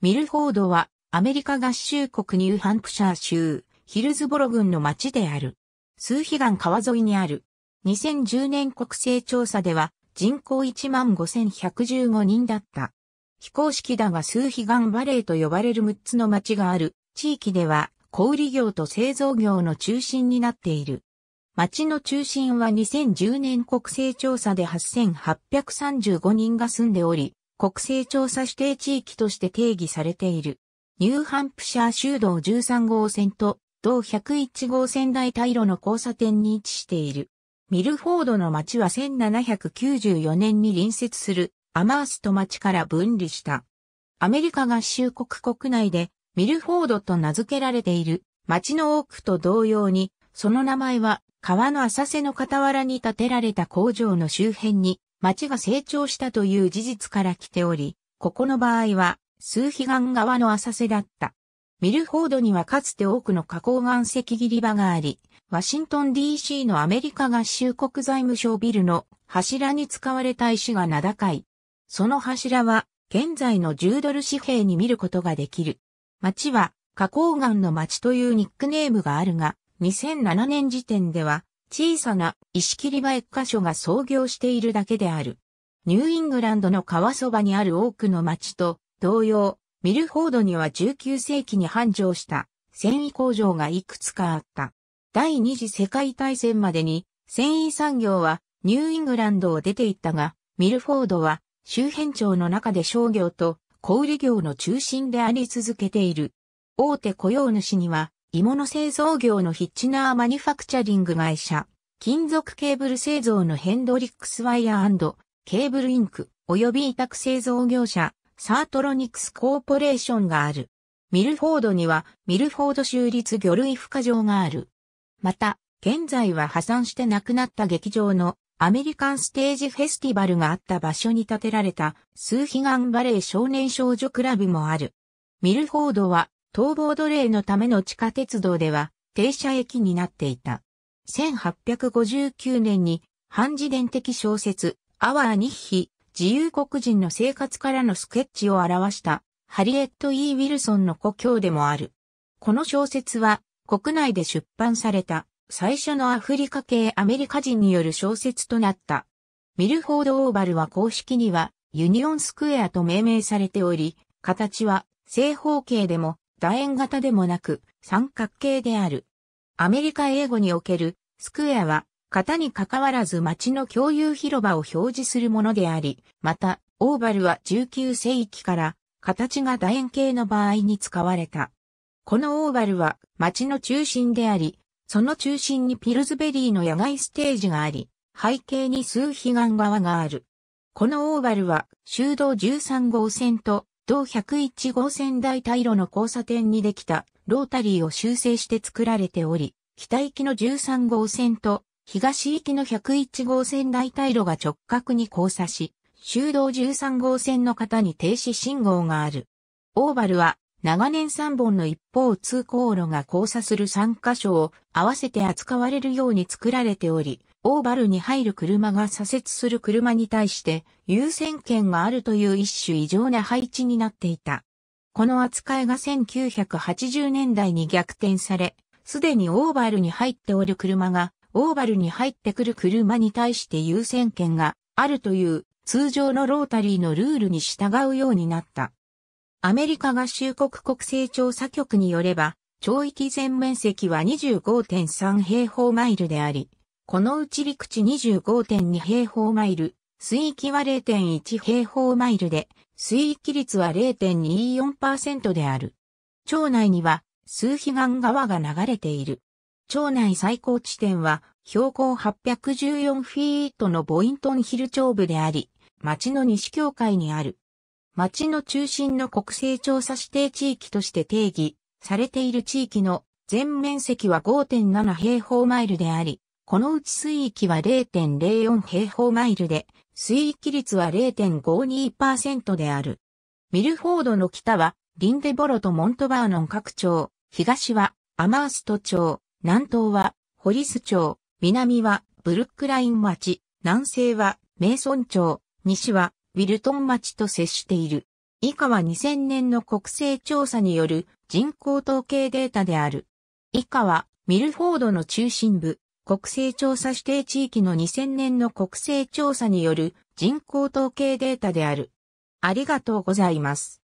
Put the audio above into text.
ミルフォードはアメリカ合衆国ニューハンプシャー州ヒルズボロ郡の町である。数比岸川沿いにある。2010年国勢調査では人口15,115人だった。非公式だが数比岸バレーと呼ばれる6つの町がある地域では小売業と製造業の中心になっている。町の中心は2010年国勢調査で8835人が住んでおり、国勢調査指定地域として定義されている。ニューハンプシャー州道13号線と同101号線大大路の交差点に位置している。ミルフォードの町は1794年に隣接するアマースト町から分離した。アメリカ合衆国国内でミルフォードと名付けられている町の多くと同様に、その名前は川の浅瀬の傍らに建てられた工場の周辺に町が成長したという事実から来ており、ここの場合は、数比岩側の浅瀬だった。ミルフォードにはかつて多くの花崗岩石切り場があり、ワシントン DC のアメリカ合衆国財務省ビルの柱に使われた石が名高い。その柱は、現在の10ドル紙幣に見ることができる。町は、花崗岩の町というニックネームがあるが、2007年時点では、小さな石切り場一箇所が創業しているだけである。ニューイングランドの川そばにある多くの町と同様、ミルフォードには19世紀に繁盛した繊維工場がいくつかあった。第二次世界大戦までに繊維産業はニューイングランドを出ていったが、ミルフォードは周辺町の中で商業と小売業の中心であり続けている。大手雇用主には芋の製造業のヒッチナーマニファクチャリング会社、金属ケーブル製造のヘンドリックスワイヤーケーブルインク、及び委託製造業者、サートロニクスコーポレーションがある。ミルフォードには、ミルフォード州立魚類孵化場がある。また、現在は破産して亡くなった劇場のアメリカンステージフェスティバルがあった場所に建てられた、数悲願バレー少年少女クラブもある。ミルフォードは逃亡奴隷のための地下鉄道では停車駅になっていた。1859年に半自伝的小説、アワー日比、自由黒人の生活からのスケッチを表したハリエット・ E・ ウィルソンの故郷でもある。この小説は国内で出版された最初のアフリカ系アメリカ人による小説となった。ミルフォード・オーバルは公式にはユニオンスクエアと命名されており、形は正方形でも楕円型でもなく三角形である。アメリカ英語におけるスクエアは型に関わらず街の共有広場を表示するものであり、またオーバルは19世紀から形が楕円形の場合に使われた。このオーバルは街の中心であり、その中心にピルズベリーの野外ステージがあり、背景に数悲願側がある。このオーバルは、修道13号線と同101号線大大路の交差点にできたロータリーを修正して作られており、北行きの13号線と東行きの101号線大大路が直角に交差し、修道13号線の方に停止信号がある。オーバルは長年3本の一方通行路が交差する3箇所を合わせて扱われるように作られており、オーバルに入る車が左折する車に対して優先権があるという一種異常な配置になっていた。この扱いが1980年代に逆転され、すでにオーバルに入っておる車がオーバルに入ってくる車に対して優先権があるという通常のロータリーのルールに従うようになった。アメリカ合衆国国勢調査局によれば、町域全面積は25.3平方マイルであり、このうち陸地25.2平方マイル、水域は0.1平方マイルで、水域率は0.24%である。町内には、数悲岸川が流れている。町内最高地点は、標高814フィートのボイントンヒル町部であり、町の西境界にある。町の中心の国勢調査指定地域として定義されている地域の全面積は5.7平方マイルであり、このうち水域は0.04平方マイルで、水域率は0.52%である。ミルフォードの北は、リンデボロとモントバーノン各町、東は、アマースト町、南東は、ホリス町、南は、ブルックライン町、南西は、メイソン町、西は、ウィルトン町と接している。以下は2000年の国勢調査による人口統計データである。以下は、ミルフォードの中心部、国勢調査指定地域の2000年の国勢調査による人口統計データである。ありがとうございます。